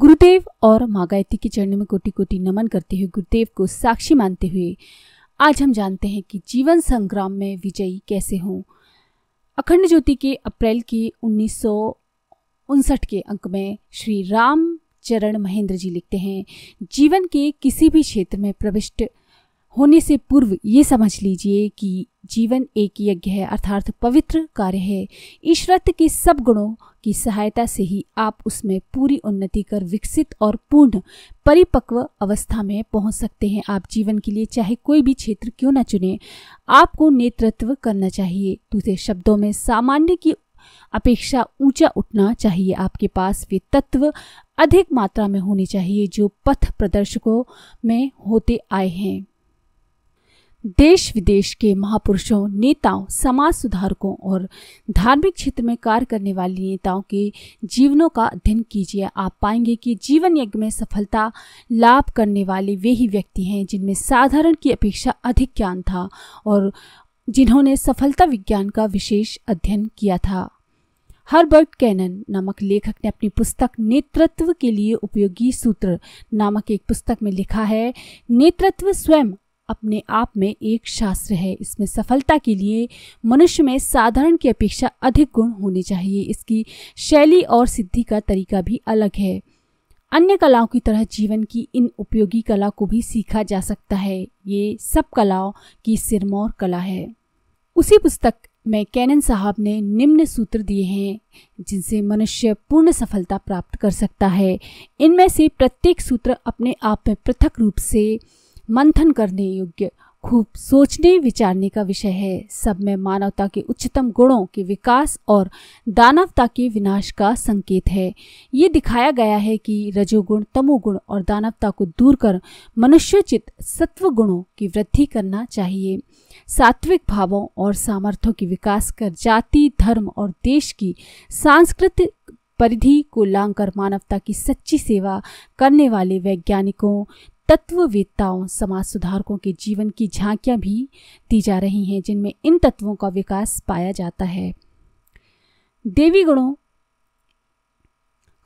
गुरुदेव और माँ गायत्री के चरणों में कोटि कोटि नमन करते हुए गुरुदेव को साक्षी मानते हुए आज हम जानते हैं कि जीवन संग्राम में विजयी कैसे हों अखंड ज्योति के अप्रैल के उन्नीस के अंक में श्री राम चरण महेंद्र जी लिखते हैं जीवन के किसी भी क्षेत्र में प्रविष्ट होने से पूर्व ये समझ लीजिए कि जीवन एक यज्ञ है अर्थात पवित्र कार्य है ईश्वरत्व के सब गुणों की सहायता से ही आप उसमें पूरी उन्नति कर विकसित और पूर्ण परिपक्व अवस्था में पहुंच सकते हैं आप जीवन के लिए चाहे कोई भी क्षेत्र क्यों ना चुने आपको नेतृत्व करना चाहिए दूसरे शब्दों में सामान्य की अपेक्षा ऊंचा उठना चाहिए आपके पास वे तत्व अधिक मात्रा में होने चाहिए जो पथ प्रदर्शकों में होते आए हैं देश विदेश के महापुरुषों नेताओं समाज सुधारकों और धार्मिक क्षेत्र में कार्य करने वाले नेताओं के जीवनों का अध्ययन कीजिए आप पाएंगे कि जीवन यज्ञ में सफलता लाभ करने वाले वे ही व्यक्ति हैं जिनमें साधारण की अपेक्षा अधिक ज्ञान था और जिन्होंने सफलता विज्ञान का विशेष अध्ययन किया था हर्बर्ट कैनन नामक लेखक ने अपनी पुस्तक नेतृत्व के लिए उपयोगी सूत्र नामक एक पुस्तक में लिखा है नेतृत्व स्वयं अपने आप में एक शास्त्र है इसमें सफलता के लिए मनुष्य में साधारण की अपेक्षा अधिक गुण होने चाहिए इसकी शैली और सिद्धि का तरीका भी अलग है अन्य कलाओं की तरह जीवन की इन उपयोगी कला को भी सीखा जा सकता है ये सब कलाओं की सिरमौर कला है उसी पुस्तक में कैनन साहब ने निम्न सूत्र दिए हैं जिनसे मनुष्य पूर्ण सफलता प्राप्त कर सकता है इनमें से प्रत्येक सूत्र अपने आप में पृथक रूप से मंथन करने योग्य खूब सोचने विचारने का विषय है सब में मानवता के उच्चतम गुणों के विकास और दानवता के विनाश का संकेत है ये दिखाया गया है कि रजोगुण तमोगुण और दानवता को दूर कर मनुष्योचित सत्व गुणों की वृद्धि करना चाहिए सात्विक भावों और सामर्थ्यों के विकास कर जाति धर्म और देश की सांस्कृतिक परिधि को लांघकर मानवता की सच्ची सेवा करने वाले वैज्ञानिकों तत्ववेदताओं समाज सुधारकों के जीवन की झांकियां भी दी जा रही हैं जिनमें इन तत्वों का विकास पाया जाता है देवी गुणों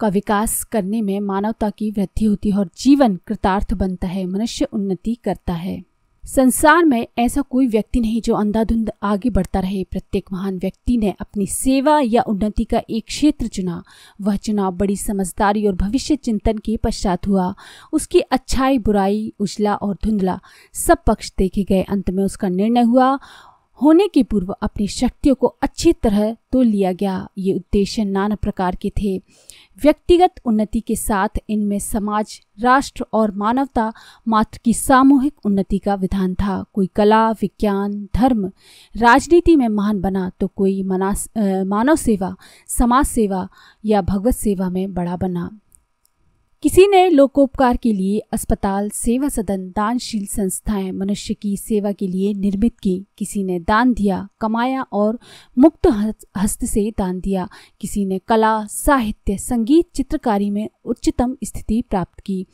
का विकास करने में मानवता की वृद्धि होती है और जीवन कृतार्थ बनता है मनुष्य उन्नति करता है संसार में ऐसा कोई व्यक्ति नहीं जो अंधाधुंध आगे बढ़ता रहे प्रत्येक महान व्यक्ति ने अपनी सेवा या उन्नति का एक क्षेत्र चुना वह चुनाव बड़ी समझदारी और भविष्य चिंतन के पश्चात हुआ उसकी अच्छाई बुराई उजला और धुंधला सब पक्ष देखे गए अंत में उसका निर्णय हुआ होने के पूर्व अपनी शक्तियों को अच्छी तरह तो लिया गया ये उद्देश्य नाना प्रकार के थे व्यक्तिगत उन्नति के साथ इनमें समाज राष्ट्र और मानवता मात्र की सामूहिक उन्नति का विधान था कोई कला विज्ञान धर्म राजनीति में महान बना तो कोई मनास, मानव सेवा समाज सेवा या भगवत सेवा में बड़ा बना किसी ने लोकोपकार के लिए अस्पताल सेवा सदन दानशील संस्थाएं मनुष्य की सेवा के लिए निर्मित की किसी ने दान दिया कमाया और मुक्त हस्त से दान दिया किसी ने कला साहित्य संगीत चित्रकारी में उच्चतम स्थिति प्राप्त की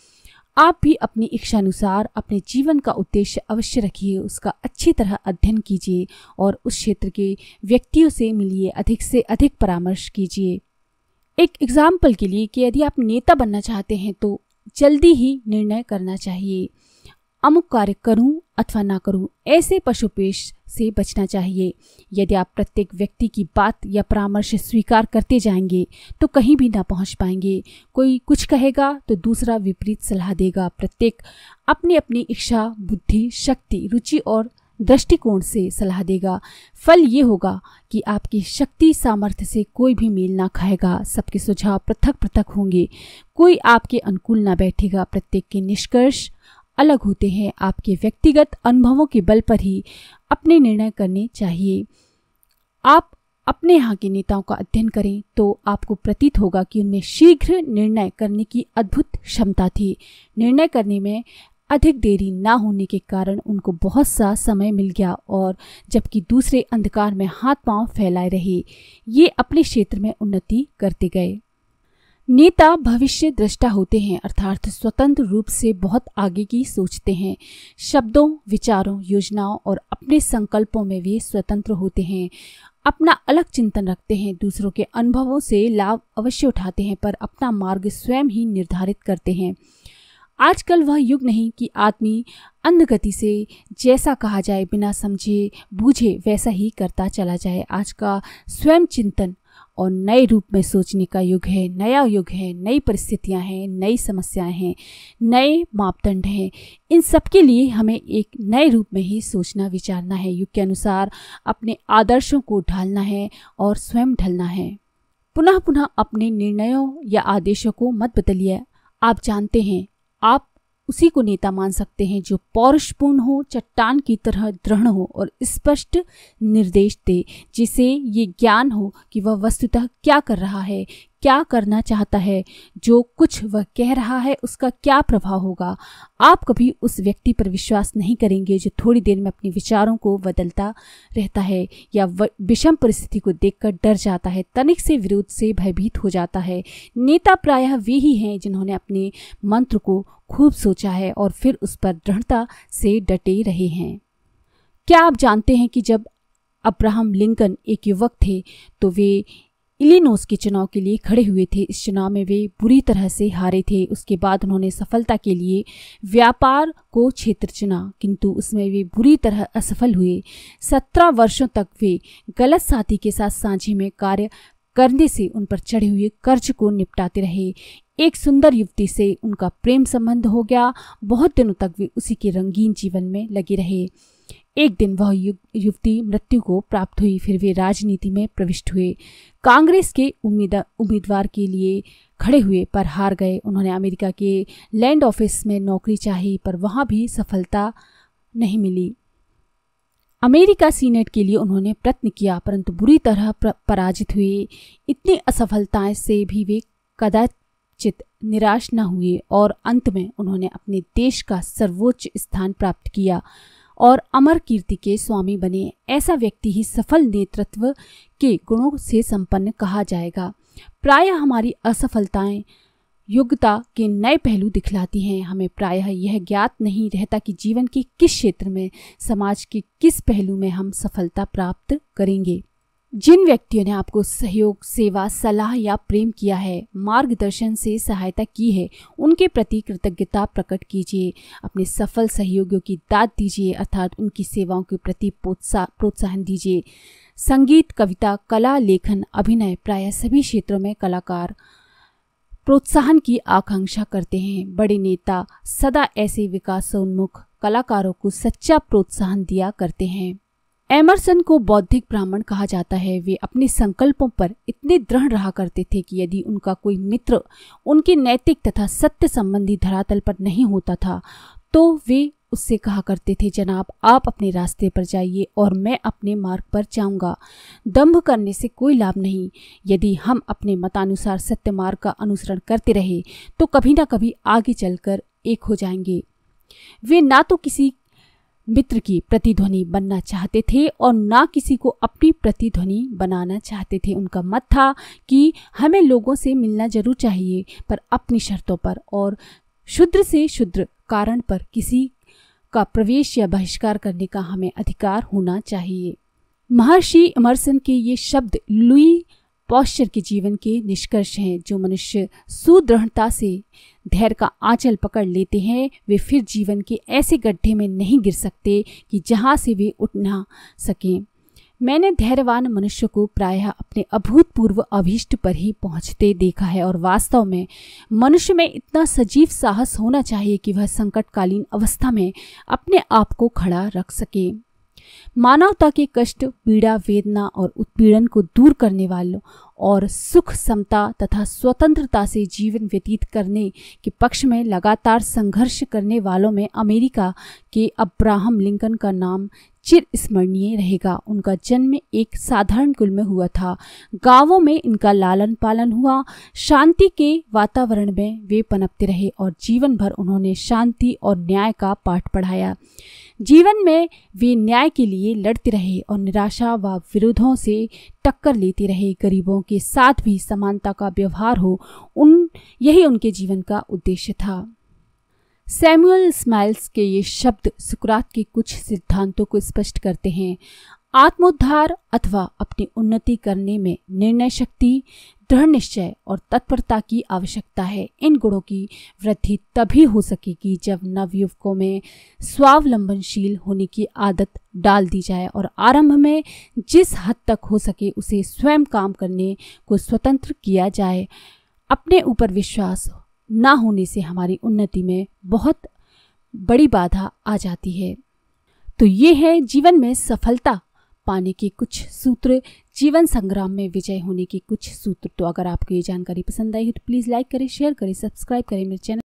आप भी अपनी इच्छानुसार अपने जीवन का उद्देश्य अवश्य रखिए उसका अच्छी तरह अध्ययन कीजिए और उस क्षेत्र के व्यक्तियों से मिलिए अधिक से अधिक परामर्श कीजिए एक एग्ज़ाम्पल के लिए कि यदि आप नेता बनना चाहते हैं तो जल्दी ही निर्णय करना चाहिए अमुक कार्य करूं अथवा ना करूं ऐसे पशुपेश से बचना चाहिए यदि आप प्रत्येक व्यक्ति की बात या परामर्श स्वीकार करते जाएंगे तो कहीं भी ना पहुंच पाएंगे कोई कुछ कहेगा तो दूसरा विपरीत सलाह देगा प्रत्येक अपनी अपनी इच्छा बुद्धि शक्ति रुचि और दृष्टिकोण से सलाह देगा फल ये होगा कि आपकी शक्ति सामर्थ्य से कोई भी मेल ना खाएगा सबके सुझाव पृथक पृथक होंगे कोई आपके अनुकूल ना बैठेगा प्रत्येक के निष्कर्ष अलग होते हैं आपके व्यक्तिगत अनुभवों के बल पर ही अपने निर्णय करने चाहिए आप अपने यहाँ के नेताओं का अध्ययन करें तो आपको प्रतीत होगा कि उनमें शीघ्र निर्णय करने की अद्भुत क्षमता थी निर्णय करने में अधिक देरी ना होने के कारण उनको बहुत सा समय मिल गया और जबकि दूसरे अंधकार में हाथ पांव फैलाए रहे ये अपने क्षेत्र में उन्नति करते गए नेता भविष्य दृष्टा होते हैं अर्थात स्वतंत्र रूप से बहुत आगे की सोचते हैं शब्दों विचारों योजनाओं और अपने संकल्पों में वे स्वतंत्र होते हैं अपना अलग चिंतन रखते हैं दूसरों के अनुभवों से लाभ अवश्य उठाते हैं पर अपना मार्ग स्वयं ही निर्धारित करते हैं आजकल वह युग नहीं कि आदमी अंधगति से जैसा कहा जाए बिना समझे बूझे वैसा ही करता चला जाए आज का स्वयं चिंतन और नए रूप में सोचने का युग है नया युग है नई परिस्थितियां हैं नई समस्याएं हैं नए मापदंड हैं इन सब के लिए हमें एक नए रूप में ही सोचना विचारना है युग के अनुसार अपने आदर्शों को ढालना है और स्वयं ढलना है पुनः पुनः अपने निर्णयों या आदेशों को मत बदलिए आप जानते हैं up उसी को नेता मान सकते हैं जो पौरुषपूर्ण हो चट्टान की तरह दृढ़ हो और स्पष्ट निर्देश दे जिसे ये ज्ञान हो कि वह वस्तुतः क्या कर रहा है क्या करना चाहता है जो कुछ वह कह रहा है उसका क्या प्रभाव होगा आप कभी उस व्यक्ति पर विश्वास नहीं करेंगे जो थोड़ी देर में अपने विचारों को बदलता रहता है या विषम परिस्थिति को देखकर डर जाता है तनिक से विरोध से भयभीत हो जाता है नेता प्रायः वे ही हैं जिन्होंने अपने मंत्र को खूब सोचा है और फिर उस पर दृढ़ता से डटे रहे हैं क्या आप जानते हैं कि जब अब्राहम लिंकन एक युवक थे तो वे इलिनोस के चुनाव के लिए खड़े हुए थे इस चुनाव में वे बुरी तरह से हारे थे उसके बाद उन्होंने सफलता के लिए व्यापार को क्षेत्र चुना किंतु उसमें वे बुरी तरह असफल हुए सत्रह वर्षों तक वे गलत साथी के साथ सांझे में कार्य करने से उन पर चढ़े हुए कर्ज को निपटाते रहे एक सुंदर युवती से उनका प्रेम संबंध हो गया बहुत दिनों तक वे उसी के रंगीन जीवन में लगे रहे एक दिन वह युवती मृत्यु को प्राप्त हुई फिर वे राजनीति में प्रविष्ट हुए कांग्रेस के उम्मीदवार के लिए खड़े हुए पर हार गए उन्होंने अमेरिका के लैंड ऑफिस में नौकरी चाही पर वहाँ भी सफलता नहीं मिली अमेरिका सीनेट के लिए उन्होंने प्रयत्न किया परंतु बुरी तरह पराजित हुए इतनी असफलताएं से भी वे कदाचित निराश न हुए और अंत में उन्होंने अपने देश का सर्वोच्च स्थान प्राप्त किया और अमर कीर्ति के स्वामी बने ऐसा व्यक्ति ही सफल नेतृत्व के गुणों से संपन्न कहा जाएगा प्राय हमारी असफलताएं योग्यता के नए पहलू दिखलाती हैं हमें प्रायः यह ज्ञात नहीं रहता कि जीवन के किस क्षेत्र में समाज के किस पहलू में हम सफलता प्राप्त करेंगे जिन व्यक्तियों ने आपको सहयोग सेवा सलाह या प्रेम किया है मार्गदर्शन से सहायता की है उनके प्रति कृतज्ञता प्रकट कीजिए अपने सफल सहयोगियों की दाद दीजिए अर्थात उनकी सेवाओं के प्रति प्रोत्साह प्रोत्साहन दीजिए संगीत कविता कला लेखन अभिनय प्राय सभी क्षेत्रों में कलाकार प्रोत्साहन की आकांक्षा करते हैं बड़े नेता सदा ऐसे विकासोन्मुख कलाकारों को सच्चा प्रोत्साहन दिया करते हैं एमरसन को बौद्धिक ब्राह्मण कहा जाता है वे अपने संकल्पों पर इतने दृढ़ रहा करते थे कि यदि उनका कोई मित्र उनके नैतिक तथा सत्य संबंधी धरातल पर नहीं होता था तो वे उससे कहा करते थे जनाब आप अपने रास्ते पर जाइए और मैं अपने मार्ग पर जाऊंगा दम्भ करने से कोई लाभ नहीं यदि हम अपने मतानुसार सत्य मार्ग का अनुसरण करते रहे तो कभी ना कभी आगे चलकर एक हो जाएंगे वे ना तो किसी मित्र की प्रतिध्वनि बनना चाहते थे और ना किसी को अपनी प्रतिध्वनि बनाना चाहते थे उनका मत था कि हमें लोगों से मिलना जरूर चाहिए पर अपनी शर्तों पर और शुद्र से शुद्र कारण पर किसी का प्रवेश या बहिष्कार करने का हमें अधिकार होना चाहिए महर्षि इमरसन के ये शब्द लुई पॉस्चर के जीवन के निष्कर्ष हैं जो मनुष्य सुदृढ़ता से धैर्य का आंचल पकड़ लेते हैं वे फिर जीवन के ऐसे गड्ढे में नहीं गिर सकते कि जहाँ से वे उठ ना सकें मैंने धैर्यवान मनुष्य को प्रायः अपने अभूतपूर्व अभीष्ट पर ही पहुंचते देखा है और वास्तव में मनुष्य में इतना सजीव साहस होना चाहिए कि वह संकटकालीन अवस्था में अपने आप को खड़ा रख सके मानवता के कष्ट पीड़ा वेदना और उत्पीड़न को दूर करने वालों और सुख समता तथा स्वतंत्रता से जीवन व्यतीत करने के पक्ष में लगातार संघर्ष करने वालों में अमेरिका के अब्राहम लिंकन का नाम चिर स्मरणीय रहेगा उनका जन्म एक साधारण कुल में हुआ था गांवों में इनका लालन पालन हुआ शांति के वातावरण में वे पनपते रहे और जीवन भर उन्होंने शांति और न्याय का पाठ पढ़ाया जीवन में वे न्याय के लिए लड़ते रहे और निराशा व विरोधों से टक्कर लेते रहे गरीबों के साथ भी समानता का व्यवहार हो उन यही उनके जीवन का उद्देश्य था सैमुअल स्माइल्स के ये शब्द सुकरात के कुछ सिद्धांतों को स्पष्ट करते हैं आत्मोद्धार अथवा अपनी उन्नति करने में निर्णय शक्ति दृढ़ निश्चय और तत्परता की आवश्यकता है इन गुणों की वृद्धि तभी हो सकेगी जब नवयुवकों में स्वावलंबनशील होने की आदत डाल दी जाए और आरंभ में जिस हद तक हो सके उसे स्वयं काम करने को स्वतंत्र किया जाए अपने ऊपर विश्वास ना होने से हमारी उन्नति में बहुत बड़ी बाधा आ जाती है तो ये है जीवन में सफलता पाने के कुछ सूत्र जीवन संग्राम में विजय होने के कुछ सूत्र तो अगर आपको ये जानकारी पसंद आई है तो प्लीज़ लाइक करें शेयर करें सब्सक्राइब करें मेरे चैनल